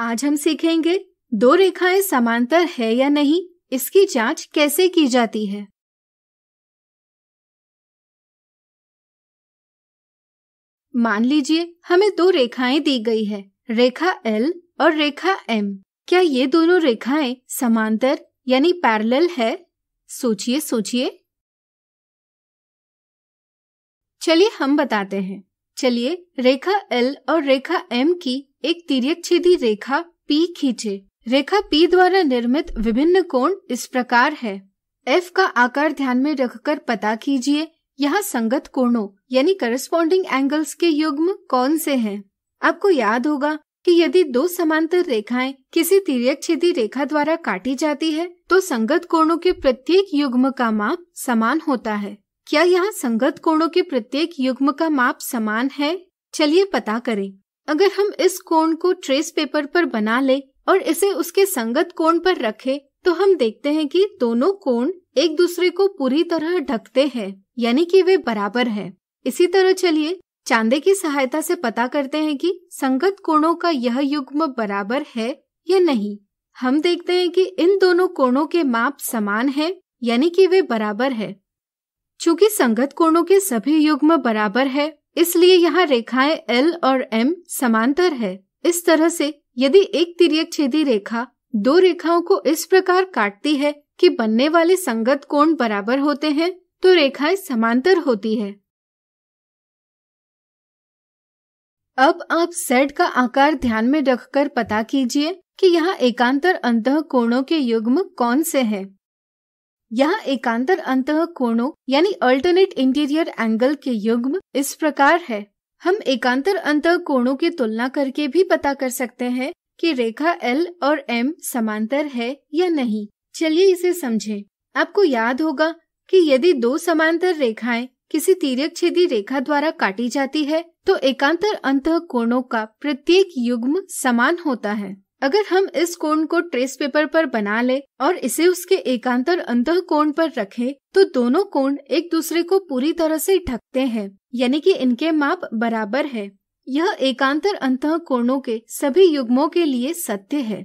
आज हम सीखेंगे दो रेखाएं समांतर है या नहीं इसकी जांच कैसे की जाती है मान लीजिए हमें दो रेखाएं दी गई है रेखा L और रेखा M। क्या ये दोनों रेखाएं समांतर यानी पैरेलल है सोचिए सोचिए चलिए हम बताते हैं चलिए रेखा L और रेखा M की एक तिरक छेदी रेखा पी खींचे रेखा पी द्वारा निर्मित विभिन्न कोण इस प्रकार है एफ का आकार ध्यान में रखकर पता कीजिए यहाँ संगत कोणों यानी करस्पोंडिंग एंगल्स के युग्म कौन से हैं। आपको याद होगा कि यदि दो समांतर रेखाएं किसी तिरक छेदी रेखा द्वारा काटी जाती है तो संगत कोणों के प्रत्येक युग्म का माप समान होता है क्या यहाँ संगत कोणों के प्रत्येक युग्म का माप समान है चलिए पता करें अगर हम इस कोण को ट्रेस पेपर पर बना ले और इसे उसके संगत कोण पर रखे तो हम देखते हैं कि दोनों कोण एक दूसरे को पूरी तरह ढकते हैं यानी कि वे बराबर हैं। इसी तरह चलिए चांदे की सहायता से पता करते हैं कि संगत कोणों का यह युग्म बराबर है या नहीं हम देखते हैं कि इन दोनों कोणों के माप समान हैं, यानी कि वे बराबर है चूंकि संगत कोणों के सभी युग्म बराबर है इसलिए यहाँ रेखाएं L और M समांतर है इस तरह से यदि एक तिरक छेदी रेखा दो रेखाओं को इस प्रकार काटती है कि बनने वाले संगत कोण बराबर होते हैं तो रेखाएं समांतर होती है अब आप सेट का आकार ध्यान में रखकर पता कीजिए कि यहाँ एकांतर अंत कोणों के युग्म कौन से हैं। यहाँ एकांतर अंत कोणों यानी अल्टरनेट इंटीरियर एंगल के युग्म इस प्रकार है हम एकांतर अंत कोणों की तुलना करके भी पता कर सकते हैं कि रेखा L और M समांतर है या नहीं चलिए इसे समझें। आपको याद होगा कि यदि दो समांतर रेखाएं किसी तीर्यक छेदी रेखा द्वारा काटी जाती है तो एकांतर अंत कोणों का प्रत्येक युग्म समान होता है अगर हम इस कोण को ट्रेस पेपर पर बना ले और इसे उसके एकांतर अंत कोण पर रखे तो दोनों कोण एक दूसरे को पूरी तरह से ढकते हैं यानी कि इनके माप बराबर है यह एकांतर अंत कोणों के सभी युग्मों के लिए सत्य है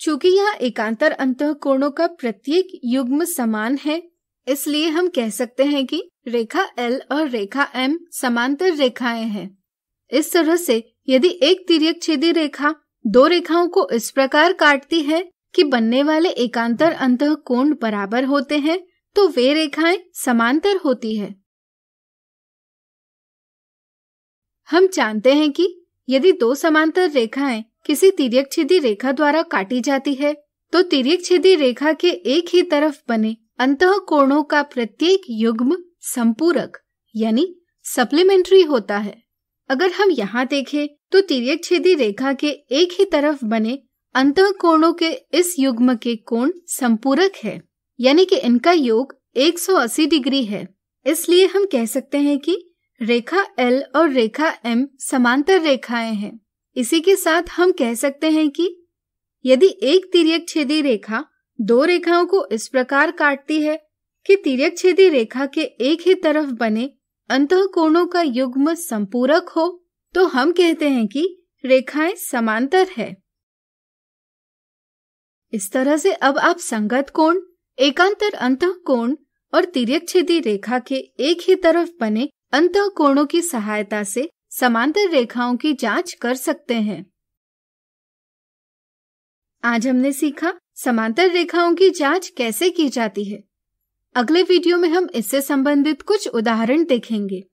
चूंकि यह एकांतर अंत कोणों का प्रत्येक युग्म समान है इसलिए हम कह सकते हैं कि रेखा L और रेखा M समांतर रेखाएं हैं इस तरह से यदि एक तिरक छेदी रेखा दो रेखाओं को इस प्रकार काटती है कि बनने वाले एकांतर अंत कोण बराबर होते हैं तो वे रेखाएं समांतर होती है हम जानते हैं कि यदि दो समांतर रेखाएं किसी तिरक छेदी रेखा द्वारा काटी जाती है तो तिरक छेदी रेखा के एक ही तरफ बने अंत कोणों का प्रत्येक युग्म संपूरक यानी सप्लीमेंट्री होता है अगर हम यहाँ देखें तो तिरक छेदी रेखा के एक ही तरफ बने अंत कोणों के इस युग्म के कोण संपूरक है यानी कि इनका योग 180 डिग्री है इसलिए हम कह सकते हैं कि रेखा L और रेखा M समांतर रेखाएं हैं इसी के साथ हम कह सकते हैं कि यदि एक तिरक छेदी रेखा दो रेखाओं को इस प्रकार काटती है कि तिरक छेदी रेखा के एक ही तरफ बने अंत कोणों का युग्म संपूरक हो तो हम कहते हैं कि रेखाएं समांतर है इस तरह से अब आप संगत कोण एकांतर अंत कोण और तिरक छेदी रेखा के एक ही तरफ बने अंत कोणों की सहायता से समांतर रेखाओं की जांच कर सकते हैं आज हमने सीखा समांतर रेखाओं की जांच कैसे की जाती है अगले वीडियो में हम इससे संबंधित कुछ उदाहरण देखेंगे